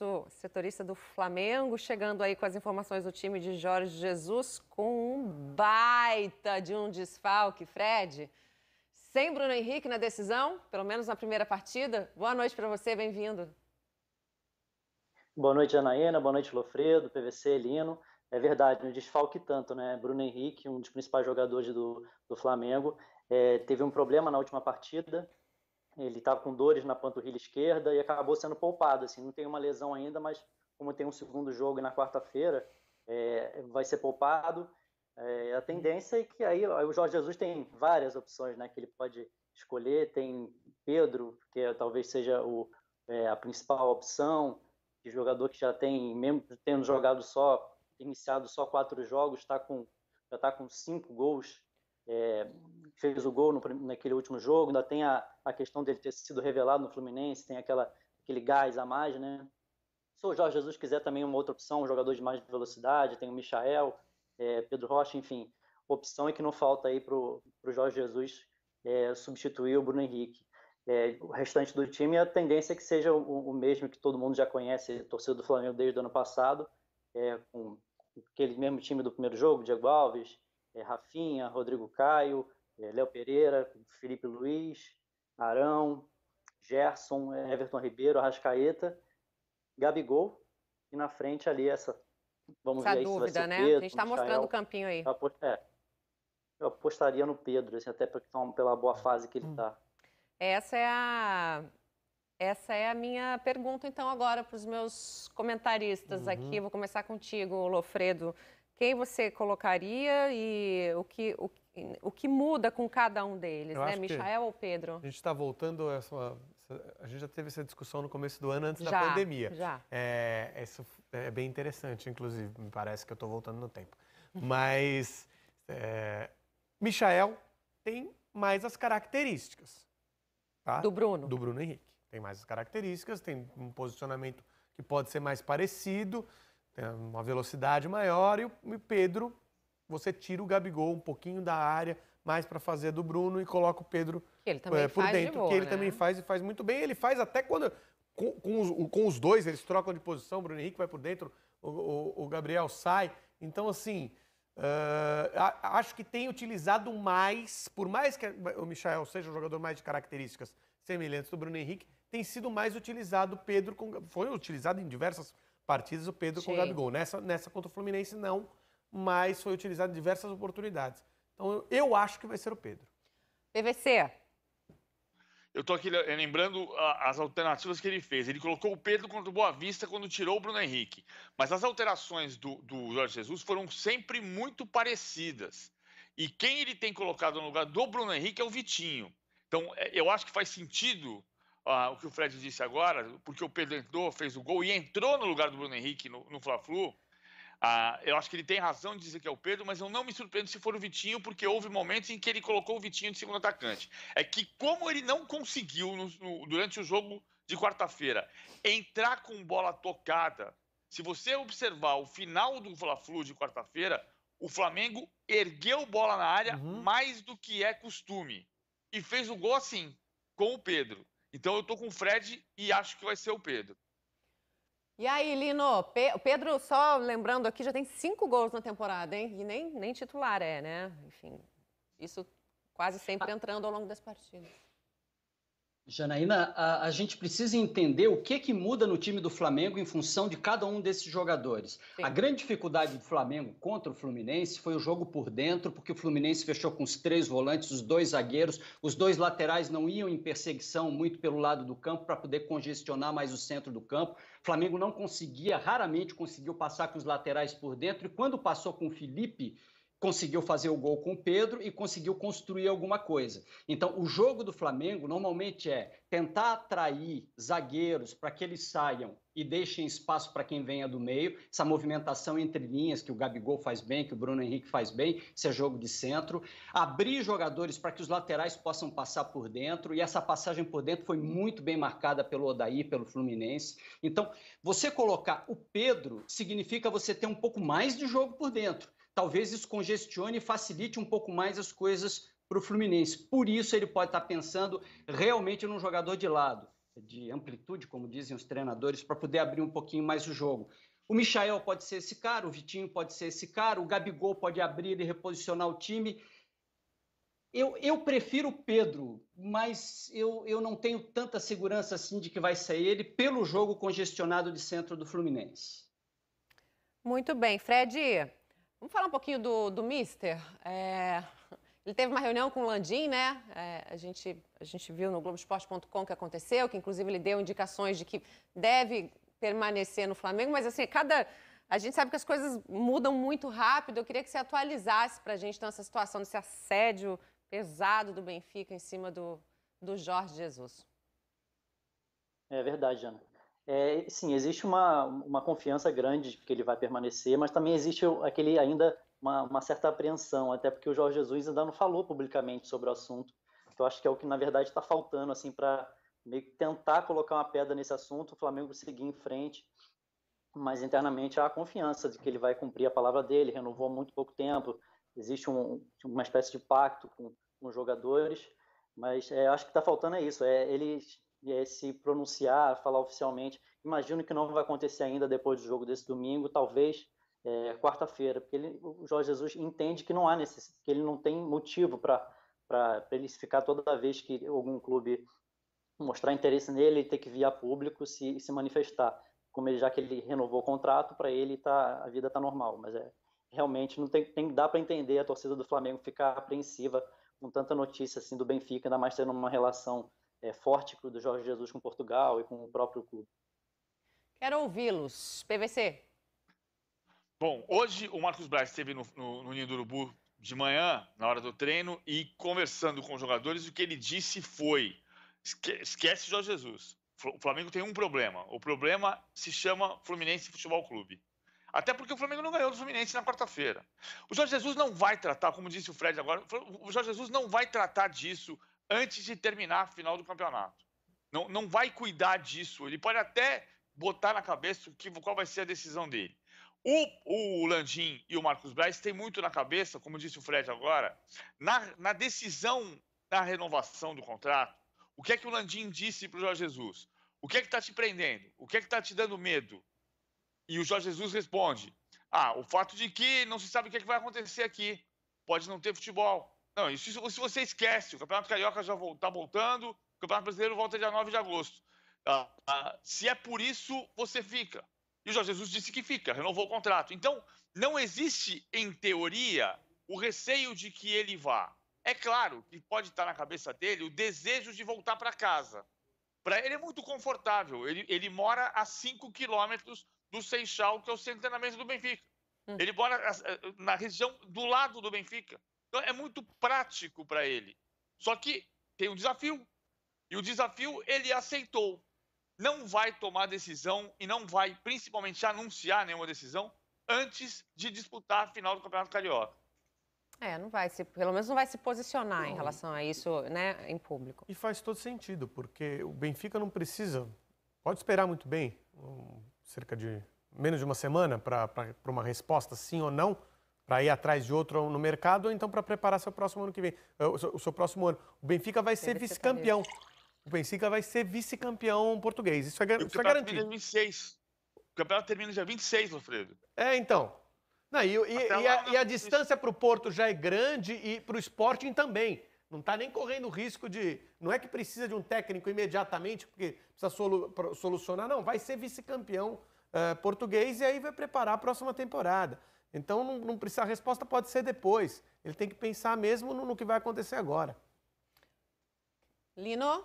Augusto, setorista do Flamengo, chegando aí com as informações do time de Jorge Jesus com um baita de um desfalque, Fred. Sem Bruno Henrique na decisão, pelo menos na primeira partida. Boa noite para você, bem-vindo. Boa noite, Anaína, boa noite, Lofredo, PVC, Lino. É verdade, um desfalque tanto, né? Bruno Henrique, um dos principais jogadores do, do Flamengo, é, teve um problema na última partida, ele estava com dores na panturrilha esquerda e acabou sendo poupado. Assim, não tem uma lesão ainda, mas como tem um segundo jogo na quarta-feira, é, vai ser poupado. É, a tendência é que aí o Jorge Jesus tem várias opções, né? Que ele pode escolher. Tem Pedro, que é, talvez seja o, é, a principal opção, de jogador que já tem, mesmo tendo jogado só, iniciado só quatro jogos, está com já está com cinco gols é, fez o gol no, naquele último jogo, ainda tem a, a questão dele ter sido revelado no Fluminense, tem aquela, aquele gás a mais, né? Se o Jorge Jesus quiser também uma outra opção, um jogador de mais velocidade, tem o Michael, é, Pedro Rocha, enfim, opção é que não falta aí para o Jorge Jesus é, substituir o Bruno Henrique. É, o restante do time, a tendência é que seja o, o mesmo que todo mundo já conhece, torcedor do Flamengo desde o ano passado, é, com aquele mesmo time do primeiro jogo, Diego Alves, é, Rafinha, Rodrigo Caio, é, Léo Pereira, Felipe Luiz, Arão, Gerson, é, Everton Ribeiro, Arrascaeta, Gabigol, e na frente ali essa. Vamos essa ver dúvida, se vai ser né? Pedro, a gente está mostrando o campinho aí. É, eu apostaria no Pedro, assim, até tá pela boa fase que ele está. Hum. Essa é a. Essa é a minha pergunta, então, agora para os meus comentaristas uhum. aqui. Vou começar contigo, Lofredo quem você colocaria e o que, o, o que muda com cada um deles, Eu né? Michael ou Pedro? A gente está voltando a essa, a gente já teve essa discussão no começo do ano antes já, da pandemia. Já. É, isso é bem interessante, inclusive. Me parece que eu estou voltando no tempo. Mas é, Michael tem mais as características. Tá? Do Bruno. Do Bruno Henrique. Tem mais as características, tem um posicionamento que pode ser mais parecido, tem é uma velocidade maior e o Pedro, você tira o Gabigol um pouquinho da área, mais para fazer do Bruno e coloca o Pedro é, por dentro, de boa, que ele né? também faz e faz muito bem. Ele faz até quando com, com, os, com os dois, eles trocam de posição, o Bruno Henrique vai por dentro, o, o, o Gabriel sai. Então, assim, uh, acho que tem utilizado mais, por mais que o Michel seja um jogador mais de características semelhantes do Bruno Henrique, tem sido mais utilizado o Pedro, com, foi utilizado em diversas partidas, o Pedro Sim. com o Gabigol. Nessa, nessa contra o Fluminense, não, mas foi utilizado em diversas oportunidades. Então, eu, eu acho que vai ser o Pedro. PVC. Eu tô aqui eh, lembrando as alternativas que ele fez. Ele colocou o Pedro contra o Boa Vista quando tirou o Bruno Henrique. Mas as alterações do, do Jorge Jesus foram sempre muito parecidas. E quem ele tem colocado no lugar do Bruno Henrique é o Vitinho. Então, eh, eu acho que faz sentido ah, o que o Fred disse agora, porque o Pedro entrou, fez o gol e entrou no lugar do Bruno Henrique no, no Fla-Flu, ah, eu acho que ele tem razão de dizer que é o Pedro, mas eu não me surpreendo se for o Vitinho, porque houve momentos em que ele colocou o Vitinho de segundo atacante. É que como ele não conseguiu no, no, durante o jogo de quarta-feira entrar com bola tocada, se você observar o final do Fla-Flu de quarta-feira, o Flamengo ergueu bola na área uhum. mais do que é costume e fez o gol assim com o Pedro. Então eu tô com o Fred e acho que vai ser o Pedro. E aí, Lino, Pe Pedro, só lembrando aqui, já tem cinco gols na temporada, hein? E nem, nem titular é, né? Enfim, isso quase sempre ah. entrando ao longo das partidas. Janaína, a, a, gente precisa entender o que que muda no time do Flamengo em função de cada um desses jogadores. Sim. A grande dificuldade do Flamengo contra o Fluminense foi o jogo por dentro, porque o Fluminense fechou com os três volantes, os dois zagueiros, os dois laterais não iam em perseguição muito pelo lado do campo para poder congestionar mais o centro do campo. O Flamengo não conseguia, raramente conseguiu passar com os laterais por dentro, e quando passou com o Felipe conseguiu fazer o gol com o Pedro e conseguiu construir alguma coisa. Então, o jogo do Flamengo normalmente é tentar atrair zagueiros para que eles saiam e deixem espaço para quem venha do meio. Essa movimentação entre linhas que o Gabigol faz bem, que o Bruno Henrique faz bem, isso é jogo de centro. Abrir jogadores para que os laterais possam passar por dentro, e essa passagem por dentro foi muito bem marcada pelo Odaí, pelo Fluminense. Então, você colocar o Pedro significa você ter um pouco mais de jogo por dentro talvez isso congestione e facilite um pouco mais as coisas para o Fluminense. Por isso ele pode estar tá pensando realmente num jogador de lado, de amplitude, como dizem os treinadores, para poder abrir um pouquinho mais o jogo. O Michael pode ser esse cara, o Vitinho pode ser esse cara, o Gabigol pode abrir e reposicionar o time. Eu, eu prefiro o Pedro, mas eu, eu não tenho tanta segurança assim de que vai sair ele pelo jogo congestionado de centro do Fluminense. Muito bem, Fred. Vamos falar um pouquinho do, do Mister. É, ele teve uma reunião com o Landim, né? É, a, gente, a gente viu no Globoesporte.com que aconteceu, que inclusive ele deu indicações de que deve permanecer no Flamengo, mas assim, cada. A gente sabe que as coisas mudam muito rápido. Eu queria que você atualizasse para a gente então, essa situação desse assédio pesado do Benfica em cima do, do Jorge Jesus. É verdade, Ana. É, sim, existe uma, uma confiança grande de que ele vai permanecer, mas também existe aquele ainda uma, uma, certa apreensão, até porque o Jorge Jesus ainda não falou publicamente sobre o assunto. Então acho que é o que na verdade está faltando assim para meio que tentar colocar uma pedra nesse assunto, o Flamengo seguir em frente. Mas internamente há a confiança de que ele vai cumprir a palavra dele, renovou há muito pouco tempo, existe um, uma espécie de pacto com, com os jogadores, mas é, acho que está faltando é isso, é ele é, se pronunciar, falar oficialmente. Imagino que não vai acontecer ainda depois do jogo desse domingo, talvez é, quarta-feira, porque ele, o Jorge Jesus entende que não há necessidade, que ele não tem motivo para para ele ficar toda vez que algum clube mostrar interesse nele, e ter que vir a público se, se manifestar. Como ele, já que ele renovou o contrato, para ele tá, a vida está normal. Mas é, realmente não tem, tem dá para entender a torcida do Flamengo ficar apreensiva com tanta notícia assim do Benfica, ainda mais tendo uma relação é, forte do Jorge Jesus com Portugal e com o próprio clube. Quero ouvi-los. PVC. Bom, hoje o Marcos Braz esteve no, no, no Ninho do Urubu de manhã, na hora do treino, e conversando com os jogadores, o que ele disse foi: esquece Jorge Jesus. O Flamengo tem um problema. O problema se chama Fluminense Futebol Clube. Até porque o Flamengo não ganhou do Fluminense na quarta-feira. O Jorge Jesus não vai tratar, como disse o Fred agora, o Jorge Jesus não vai tratar disso antes de terminar a final do campeonato. Não, não vai cuidar disso. Ele pode até botar na cabeça que, qual vai ser a decisão dele. O, o Landim e o Marcos Braz têm muito na cabeça, como disse o Fred agora, na, na decisão da renovação do contrato. O que é que o Landim disse para o Jorge Jesus? O que é que está te prendendo? O que é que está te dando medo? E o Jorge Jesus responde: Ah, o fato de que não se sabe o que, é que vai acontecer aqui. Pode não ter futebol. Não, isso, se você esquece, o Campeonato Carioca já está voltando, o Campeonato Brasileiro volta dia 9 de agosto. Ah, ah, se é por isso, você fica. E o Jorge Jesus disse que fica, renovou o contrato. Então, não existe, em teoria, o receio de que ele vá. É claro que pode estar na cabeça dele o desejo de voltar para casa. Para ele é muito confortável. Ele, ele mora a 5 quilômetros do Seixal, que é o centro de treinamento do Benfica. Hum. Ele mora eh, na região do lado do Benfica. Então, é muito prático para ele. Só que tem um desafio. E o desafio ele aceitou. Não vai tomar decisão e não vai, principalmente, anunciar nenhuma decisão antes de disputar a final do Campeonato Carioca. É, não vai se, pelo menos não vai se posicionar não. em relação a isso, né, em público. E faz todo sentido, porque o Benfica não precisa, pode esperar muito bem, um, cerca de menos de uma semana para uma resposta sim ou não, para ir atrás de outro no mercado ou então para preparar seu próximo ano que vem, é, o seu, o seu próximo ano. O Benfica vai ser vice-campeão. O Benfica vai ser vice-campeão português. Isso é, isso o é garantido. 26. O campeonato termina dia 26, Alfredo. É, então. Não, e, e, e, a, e a, é distância para o Porto já é grande e para o Sporting também. Não está nem correndo o risco de. Não é que precisa de um técnico imediatamente, porque precisa solu, solucionar, não. Vai ser vice-campeão uh, português e aí vai preparar a próxima temporada. Então não, não, precisa, a resposta pode ser depois. Ele tem que pensar mesmo no, no que vai acontecer agora. Lino?